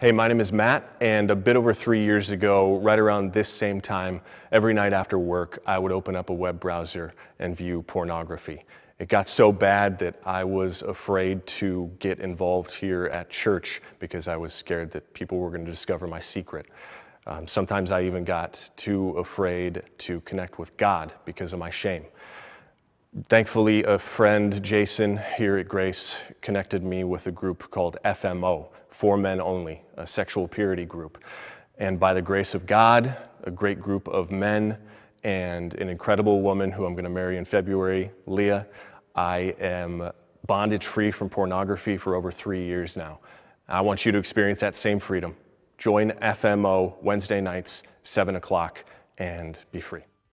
Hey, my name is Matt, and a bit over three years ago, right around this same time, every night after work, I would open up a web browser and view pornography. It got so bad that I was afraid to get involved here at church because I was scared that people were going to discover my secret. Um, sometimes I even got too afraid to connect with God because of my shame. Thankfully, a friend, Jason, here at Grace, connected me with a group called FMO, For Men Only, a sexual purity group. And by the grace of God, a great group of men and an incredible woman who I'm going to marry in February, Leah, I am bondage free from pornography for over three years now. I want you to experience that same freedom. Join FMO Wednesday nights, 7 o'clock, and be free.